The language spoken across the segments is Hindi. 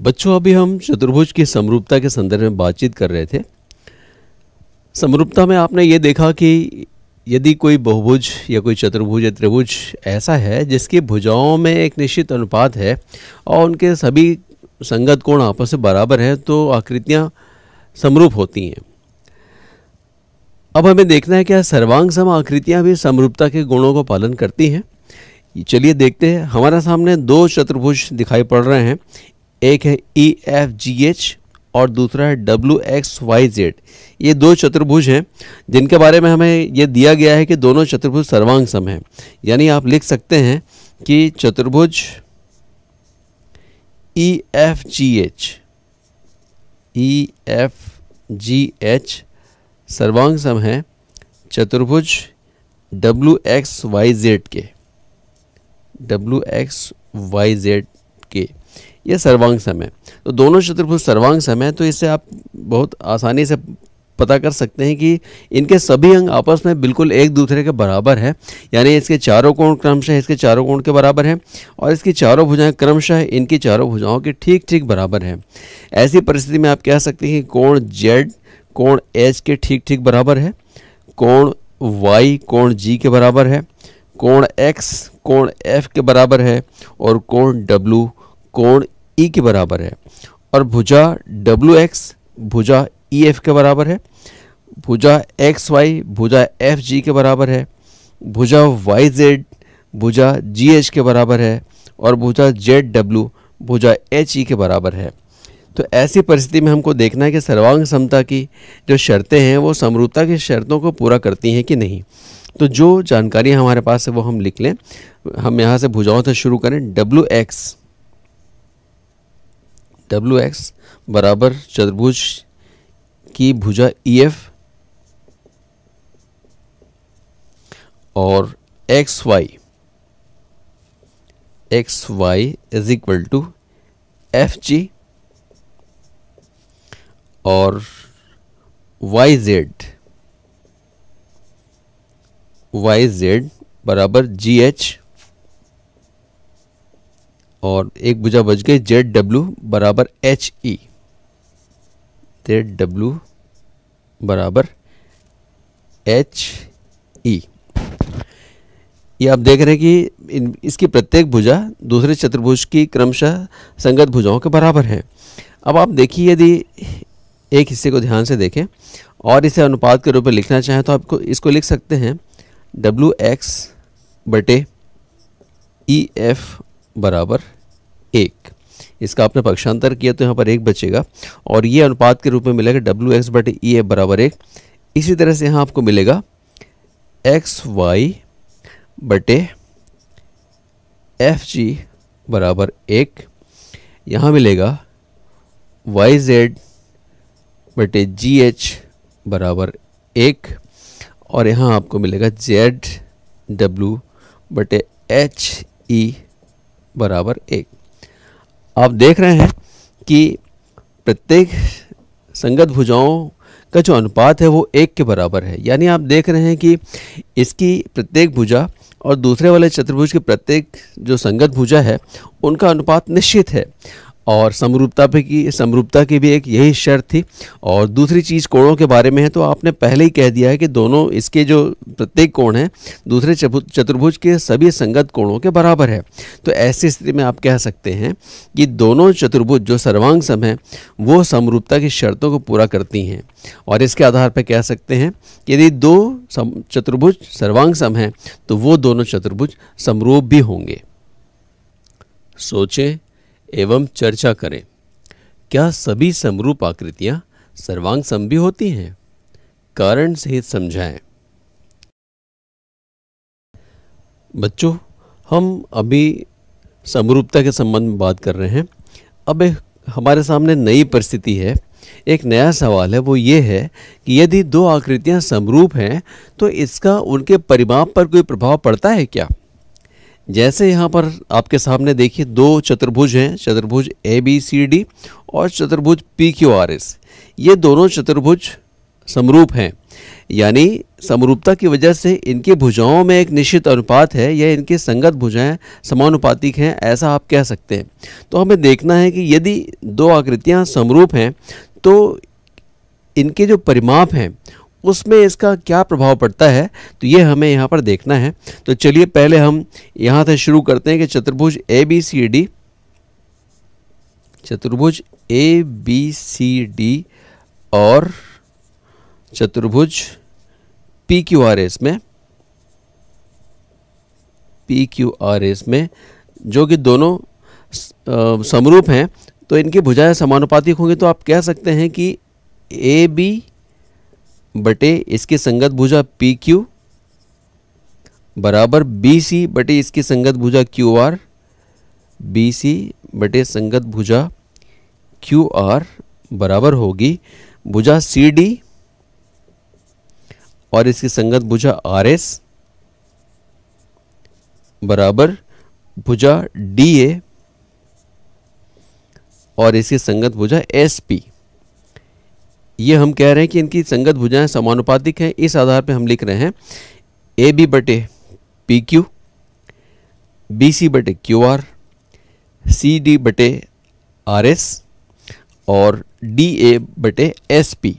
बच्चों अभी हम चतुर्भुज की समरूपता के संदर्भ में बातचीत कर रहे थे समरूपता में आपने ये देखा कि यदि कोई बहुभुज या कोई चतुर्भुज या त्रिभुज ऐसा है जिसकी भुजाओं में एक निश्चित अनुपात है और उनके सभी संगत कोण आपस में बराबर हैं तो आकृतियाँ समरूप होती हैं अब हमें देखना है क्या सर्वांग सम आकृतियाँ भी समरूपता के गुणों का पालन करती हैं चलिए देखते हैं हमारे सामने दो चतुर्भुज दिखाई पड़ रहे हैं एक है ई एफ जी एच और दूसरा है डब्ल्यू एक्स वाई जेड ये दो चतुर्भुज हैं जिनके बारे में हमें ये दिया गया है कि दोनों चतुर्भुज सर्वांग सम हैं यानी आप लिख सकते हैं कि चतुर्भुज E e F G H E e F G H सर्वांग सम है चतुर्भुज डब्ल्यू एक्स वाई जेड के डब्ल्यू एक्स वाई जेड के ये सर्वांग सम है तो दोनों चतुर्भुज सर्वांग सम है तो इससे आप बहुत आसानी से पता कर सकते हैं कि इनके सभी अंग आपस में बिल्कुल एक दूसरे के बराबर है यानी इसके चारों कोण क्रमशः इसके चारों कोण के बराबर हैं और इसकी चारों भुजाएं क्रमशः इनकी चारों भुजाओं के ठीक ठीक बराबर हैं ऐसी परिस्थिति में आप कह सकते हैं कि कोण जेड कोण एच के ठीक ठीक बराबर है कोण वाई कोण जी के बराबर है कोण एक्स कोण एफ के बराबर है और कोण डब्लू कोण ई e के बराबर है और भुजा डब्ल्यू एक्स भुजा ई e एफ के बराबर है भुजा एक्स वाई भुजा एफ जी के बराबर है भुजा वाई जेड भुजा जी एच के बराबर है और भुजा जेड डब्ल्यू भुजा एच ई e के बराबर है तो ऐसी परिस्थिति में हमको देखना है कि सर्वांग समता की जो शर्तें हैं वो समरूपता की शर्तों को पूरा करती हैं कि नहीं तो जो जानकारी हमारे पास है वो हम लिख लें हम यहाँ से भुजाओं से शुरू करें डब्ल्यू एक्स डब्ल्यू एक्स बराबर चतुर्भुज की भुजा ई e एफ और X Y X Y is equal to F G और वाई जेड वाई जेड बराबर जी एच और एक भुजा बच गई जेड डब्ल्यू बराबर एच ई जेड डब्ल्यू बराबर एच ई ये आप देख रहे हैं कि इन इसकी प्रत्येक भुजा दूसरे चतुर्भुज की क्रमशः संगत भुजाओं के बराबर है अब आप देखिए यदि एक हिस्से को ध्यान से देखें और इसे अनुपात के रूप में लिखना चाहें तो आपको इसको लिख सकते हैं डब्ल्यू एक्स बटे ई e एफ बराबर एक इसका आपने पक्षांतर किया तो यहाँ पर एक बचेगा और ये अनुपात के रूप में मिलेगा डब्ल्यू एक्स बटे ई e एफ बराबर एक इसी तरह से यहाँ आपको मिलेगा एक्स वाई बटे एफ जी बराबर एक यहाँ मिलेगा वाई जेड बटे जी एच बराबर एक और यहाँ आपको मिलेगा जेड डब्ल्यू बटे एच ई e बराबर एक आप देख रहे हैं कि प्रत्येक संगत भुजाओं का जो अनुपात है वो एक के बराबर है यानी आप देख रहे हैं कि इसकी प्रत्येक भुजा और दूसरे वाले चतुर्भुज की प्रत्येक जो संगत भुजा है उनका अनुपात निश्चित है और समरूपता पे की समरूपता की भी एक यही शर्त थी और दूसरी चीज़ कोणों के बारे में है तो आपने पहले ही कह दिया है कि दोनों इसके जो प्रत्येक कोण हैं दूसरे चतुर्भुज के सभी संगत कोणों के बराबर है तो ऐसी स्थिति में आप कह सकते हैं कि दोनों चतुर्भुज जो सर्वांग सम हैं वो समरूपता की शर्तों को पूरा करती हैं और इसके आधार पर कह सकते हैं कि यदि दो चतुर्भुज सर्वांग सम हैं तो वो दोनों चतुर्भुज समरूप भी होंगे सोचें एवं चर्चा करें क्या सभी समरूप आकृतियाँ सर्वांग सम भी होती हैं कारण सहित समझाएं बच्चों हम अभी समरूपता के संबंध में बात कर रहे हैं अब एक हमारे सामने नई परिस्थिति है एक नया सवाल है वो ये है कि यदि दो आकृतियां समरूप हैं तो इसका उनके परिमाप पर कोई प्रभाव पड़ता है क्या जैसे यहाँ पर आपके सामने देखिए दो चतुर्भुज हैं चतुर्भुज ए बी सी डी और चतुर्भुज पी क्यू आर एस ये दोनों चतुर्भुज समरूप हैं यानी समरूपता की वजह से इनकी भुजाओं में एक निश्चित अनुपात है या इनके संगत भुजाएं समानुपातिक हैं ऐसा आप कह सकते हैं तो हमें देखना है कि यदि दो आकृतियां समरूप हैं तो इनके जो परिमाप हैं उसमें इसका क्या प्रभाव पड़ता है तो ये हमें यहाँ पर देखना है तो चलिए पहले हम यहाँ से शुरू करते हैं कि चतुर्भुज ए बी सी डी चतुर्भुज ए बी सी डी और चतुर्भुज पी क्यू आर एस में पी क्यू आर एस में जो कि दोनों समरूप हैं तो इनकी भुजाएं समानुपातिक होंगी तो आप कह सकते हैं कि ए बी बटे इसकी संगत भुजा पी क्यू बराबर बी सी बटे इसकी संगत भुजा क्यू आर बी सी बटे संगत भुजा क्यू आर बराबर होगी भुजा सी डी और इसकी संगत भुजा आर एस बराबर भुजा डी ए और इसकी संगत भुजा एस पी ये हम कह रहे हैं कि इनकी संगत भुजाएं समानुपातिक हैं इस आधार पर हम लिख रहे हैं ए बी बटे पी क्यू बी सी बटे क्यू आर सी डी बटे आर एस और डी ए बटे एस पी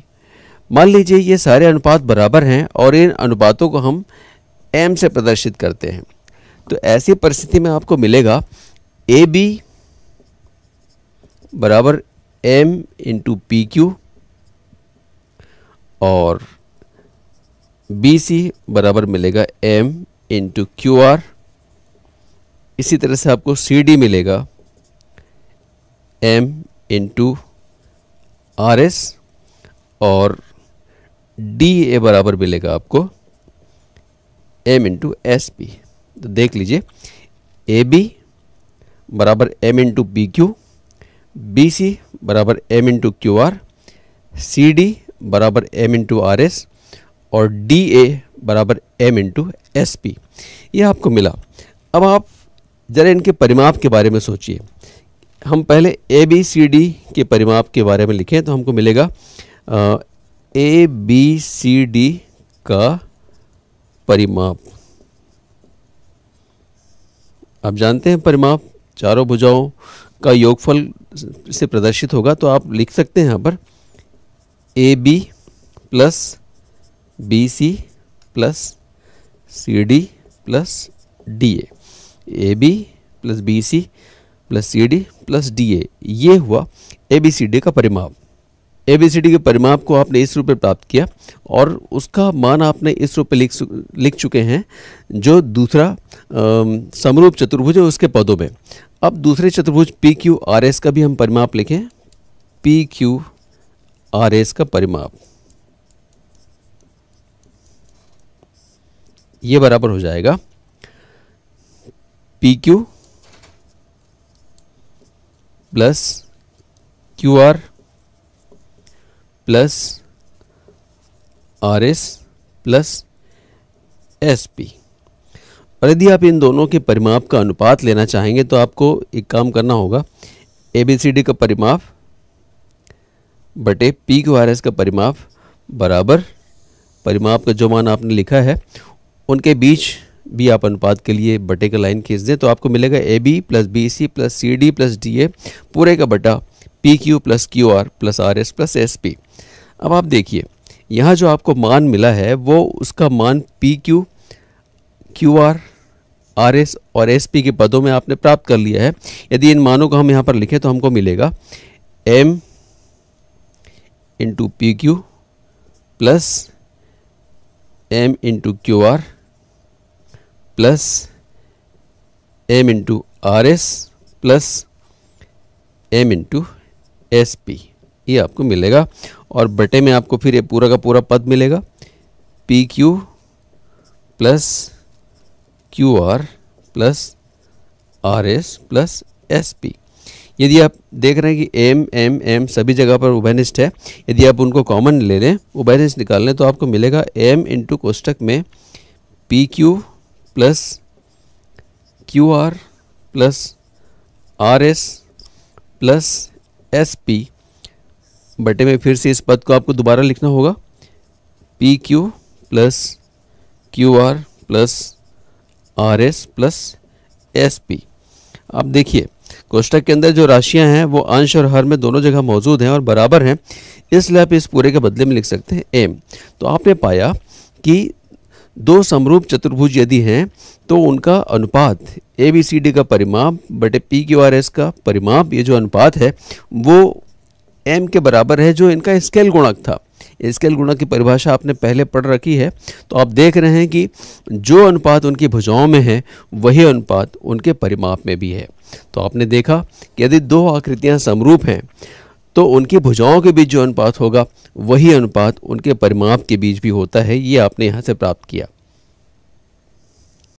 मान लीजिए ये सारे अनुपात बराबर हैं और इन अनुपातों को हम एम से प्रदर्शित करते हैं तो ऐसी परिस्थिति में आपको मिलेगा ए बी बराबर एम इंटू पी क्यू और बी सी बराबर मिलेगा एम इंटू क्यू आर इसी तरह से आपको सी डी मिलेगा एम इंटू आर एस और डी ए बराबर मिलेगा आपको एम इंटू एस पी तो देख लीजिए ए बी बराबर M into B Q B C बराबर M into Q R C D बराबर एम इंटू आर एस और डी ए बराबर एम इंटू एस पी ये आपको मिला अब आप ज़रा इनके परिमाप के बारे में सोचिए हम पहले ए बी सी डी के परिमाप के बारे में लिखें तो हमको मिलेगा ए बी सी डी का परिमाप आप जानते हैं परिमाप चारों भुजाओं का योगफल से प्रदर्शित होगा तो आप लिख सकते हैं यहाँ पर A B plus B C plus C D plus D A B plus B C plus C D plus D A ये हुआ ए बी सी डी का परिमाप ए बी सी डी के परिमाप को आपने इस रूप में प्राप्त किया और उसका मान आपने इस रूप में लिख लिख चुके हैं जो दूसरा समरूप चतुर्भुज है उसके पदों में अब दूसरे चतुर्भुज पी क्यू आर एस का भी हम परिमाप लिखें पी क्यू आर एस का परिमाप ये बराबर हो जाएगा P Q plus Q R plus R S plus S P और यदि आप इन दोनों के परिमाप का अनुपात लेना चाहेंगे तो आपको एक काम करना होगा ए बी सी डी का परिमाप बटे पी क्यू आर एस का परिमाप बराबर परिमाप का जो मान आपने लिखा है उनके बीच भी आप अनुपात के लिए बटे का लाइन खींच दें तो आपको मिलेगा A B plus B C plus C D plus D A पूरे का बटा P Q plus Q R plus R S plus S P अब आप देखिए यहाँ जो आपको मान मिला है वो उसका मान P Q Q R R S और एस पी के पदों में आपने प्राप्त कर लिया है यदि इन मानों को हम यहाँ पर लिखें तो हमको मिलेगा M into P Q plus M into Q R plus M into R S plus M into S P ये आपको मिलेगा और बटे में आपको फिर ये पूरा का पूरा पद मिलेगा P Q plus Q R plus R S plus S P यदि आप देख रहे हैं कि एम एम एम सभी जगह पर उभयनिष्ठ है यदि आप उनको कॉमन ले लें उभयनिष्ठ निकाल लें तो आपको मिलेगा एम इंटू कोष्टक में P Q plus Q R plus R S plus S P बटे में फिर से इस पद को आपको दोबारा लिखना होगा P Q plus Q R plus R S plus S P आप देखिए कोष्टक के अंदर जो राशियां हैं वो अंश और हर में दोनों जगह मौजूद हैं और बराबर हैं इसलिए आप इस पूरे के बदले में लिख सकते हैं एम तो आपने पाया कि दो समरूप चतुर्भुज यदि हैं तो उनका अनुपात ए बी सी डी का परिमाप बटे पी क्यू आर एस का परिमाप ये जो अनुपात है वो एम के बराबर है जो इनका स्केल गुणक था स्केल गुणक की परिभाषा आपने पहले पढ़ रखी है तो आप देख रहे हैं कि जो अनुपात उनकी भुजाओं में है वही अनुपात उनके परिमाप में भी है तो आपने देखा कि यदि दो आकृतियां समरूप हैं तो उनकी भुजाओं के बीच जो अनुपात होगा वही अनुपात उनके परिमाप के बीच भी होता है ये आपने यहाँ से प्राप्त किया